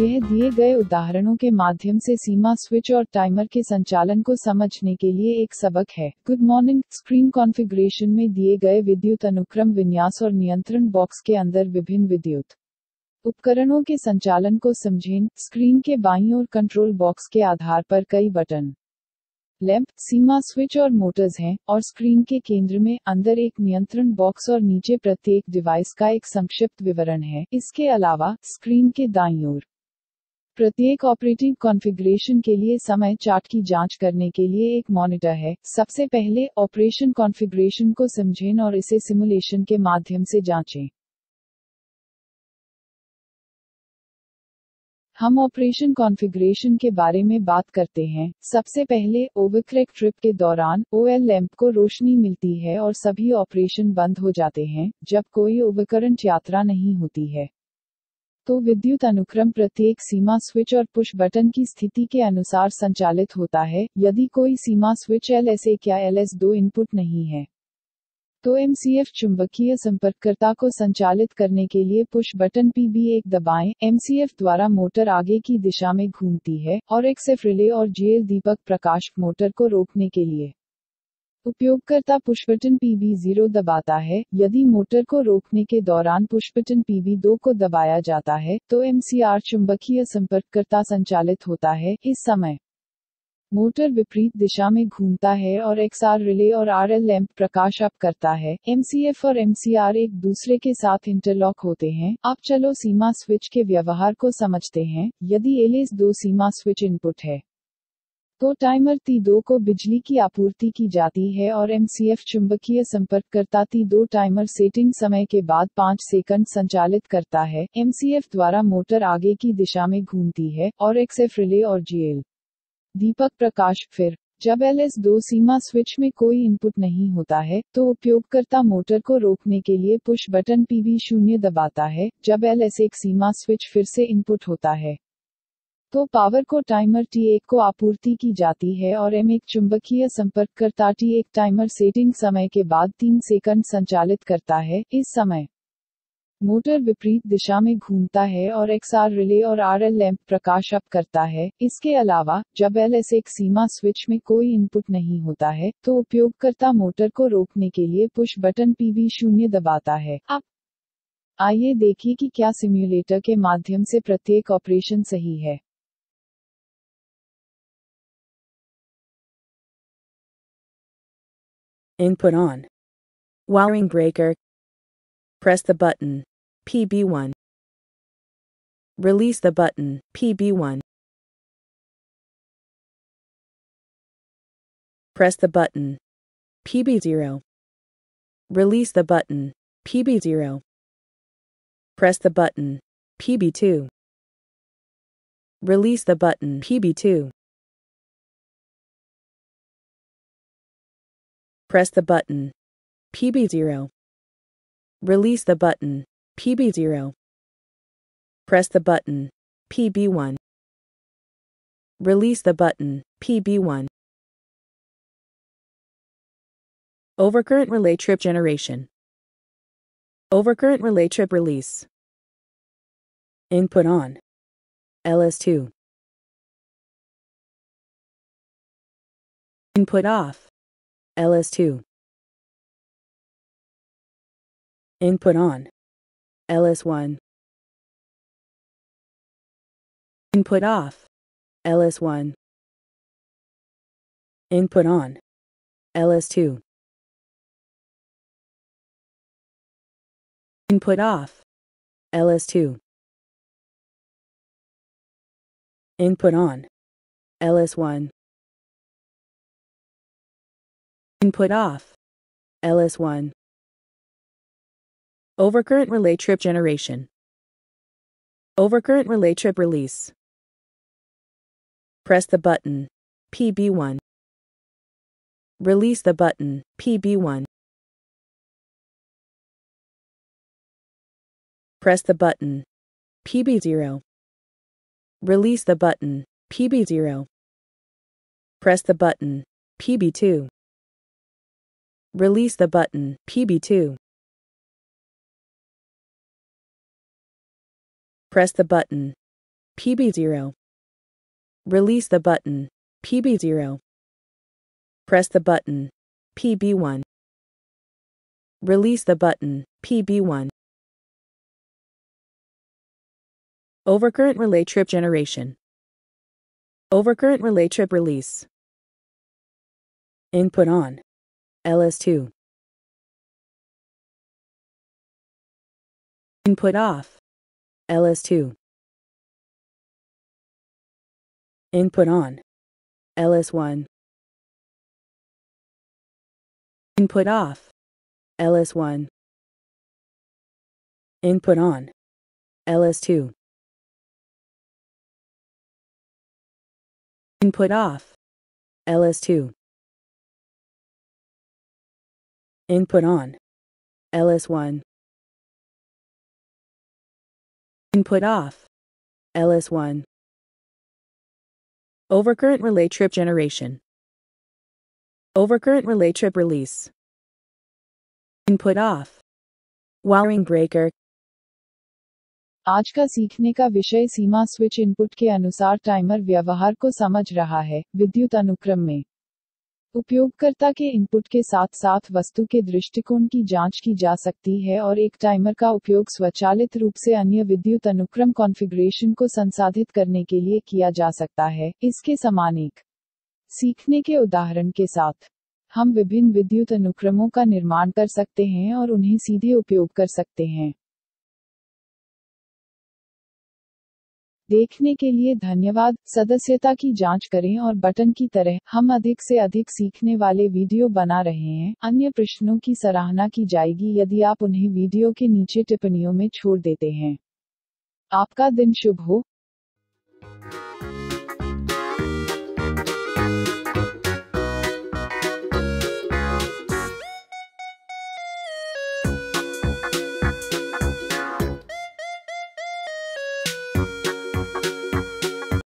यह दिए गए उदाहरणों के माध्यम से सीमा स्विच और टाइमर के संचालन को समझने के लिए एक सबक है गुड मॉर्निंग स्क्रीन कॉन्फ़िगरेशन में दिए गए विद्युत अनुक्रम विन्यास और नियंत्रण बॉक्स के अंदर विभिन्न विद्युत उपकरणों के संचालन को समझें स्क्रीन के बाईं ओर कंट्रोल बॉक्स के आधार पर कई बटन लैंप सीमा स्विच और मोटर्स हैं और स्क्रीन के केंद्र में अंदर एक नियंत्रण बॉक्स और नीचे प्रत्येक डिवाइस का एक संक्षिप्त विवरण है इसके अलावा स्क्रीन के दाईं ओर प्रत्येक ऑपरेटिंग कॉन्फ़िगरेशन के लिए समय चार्ट की जांच करने के लिए एक मॉनिटर है सबसे पहले ऑपरेशन कॉन्फ़िगरेशन को समझें और इसे सिमुलेशन के माध्यम से जांचें हम ऑपरेशन कॉन्फ़िगरेशन के बारे में बात करते हैं सबसे पहले ओवरक्रैक ट्रिप के दौरान एल लैंप को रोशनी मिलती है और सभी ऑपरेशन बंद हो जाते हैं जब कोई ओवरकरंट यात्रा नहीं होती है तो विद्युत अनुक्रम प्रत्येक सीमा स्विच और पुश बटन की स्थिति के अनुसार संचालित होता है यदि कोई सीमा स्विच एल एस एक या एल एस दो इनपुट नहीं है तो एम सी एफ चुंबकीय संपर्ककर्ता को संचालित करने के लिए पुश बटन पी बी एक दबाएं एम सी एफ द्वारा मोटर आगे की दिशा में घूमती है और एक्सएफ रिले और जीएल दीपक प्रकाश मोटर को रोकने के लिए उपयोगकर्ता पुष्पटन बटन पीबी जीरो दबाता है यदि मोटर को रोकने के दौरान पुष्पटन बटन पीबी दो को दबाया जाता है तो एमसीआर चुंबकीय संपर्ककर्ता संचालित होता है इस समय मोटर विपरीत दिशा में घूमता है और एक्सआर रिले और आर एल लैम्प प्रकाश अप करता है एमसीएफ और एमसीआर एक दूसरे के साथ इंटरलॉक होते हैं अब चलो सीमा स्विच के व्यवहार को समझते हैं यदि एलिस दो सीमा स्विच इनपुट है तो टाइमर ती दो को बिजली की आपूर्ति की जाती है और एमसीएफ चुंबकीय संपर्ककर्ता ती दो टाइमर सेटिंग समय के बाद पाँच सेकंड संचालित करता है एमसीएफ द्वारा मोटर आगे की दिशा में घूमती है और एक्सएफ रिले और जीएल दीपक प्रकाश फिर जब एल एस दो सीमा स्विच में कोई इनपुट नहीं होता है तो उपयोगकर्ता मोटर को रोकने के लिए पुश बटन पीवी शून्य दबाता है जब एल एस एक सीमा स्विच फिर से इनपुट होता है तो पावर को टाइमर एक को आपूर्ति की जाती है और एम एक चुंबकीय संपर्क टी एक टाइमर सेटिंग समय के बाद तीन सेकंड संचालित करता है इस समय मोटर विपरीत दिशा में घूमता है और आर रिले और एल लैम्प प्रकाश अप करता है इसके अलावा जब एल एस एक सीमा स्विच में कोई इनपुट नहीं होता है तो उपयोगकर्ता मोटर को रोकने के लिए पुश बटन पीवी शून्य दबाता है अब आइए देखिए कि क्या सिम्युलेटर के माध्यम से प्रत्येक ऑपरेशन सही है Input on. Wiring breaker. Press the button. PB1. Release the button. PB1. Press the button. PB0. Release the button. PB0. Press the button. PB2. Release the button. PB2. Press the button. PB0. Release the button. PB0. Press the button. PB1. Release the button. PB1. Overcurrent relay trip generation. Overcurrent relay trip release. Input on. LS2. Input off. LS2 Input on LS1 Input off LS1 Input on LS2 Input off LS2 Input on LS1 Input off. LS1. Overcurrent relay trip generation. Overcurrent relay trip release. Press the button. PB1. Release the button. PB1. Press the button. PB0. Release the button. PB0. Press the button. PB2. Release the button, PB2. Press the button, PB0. Release the button, PB0. Press the button, PB1. Release the button, PB1. Overcurrent relay trip generation. Overcurrent relay trip release. Input on ls2 input off ls2 input on ls1 input off ls1 input on ls2 input off ls2 Input on LS1 Input off LS1 Overcurrent relay trip generation Overcurrent relay trip release Input off Wiring breaker आज का सीखने का विषय सीमा switch input के अनुसार timer व्यवहार को समझ रहा है विद्युत अनुक्रम में उपयोगकर्ता के इनपुट के साथ साथ वस्तु के दृष्टिकोण की जांच की जा सकती है और एक टाइमर का उपयोग स्वचालित रूप से अन्य विद्युत अनुक्रम कॉन्फ़िगरेशन को संसाधित करने के लिए किया जा सकता है इसके समान एक सीखने के उदाहरण के साथ हम विभिन्न विद्युत अनुक्रमों का निर्माण कर सकते हैं और उन्हें सीधे उपयोग कर सकते हैं देखने के लिए धन्यवाद सदस्यता की जांच करें और बटन की तरह हम अधिक से अधिक सीखने वाले वीडियो बना रहे हैं अन्य प्रश्नों की सराहना की जाएगी यदि आप उन्हें वीडियो के नीचे टिप्पणियों में छोड़ देते हैं आपका दिन शुभ हो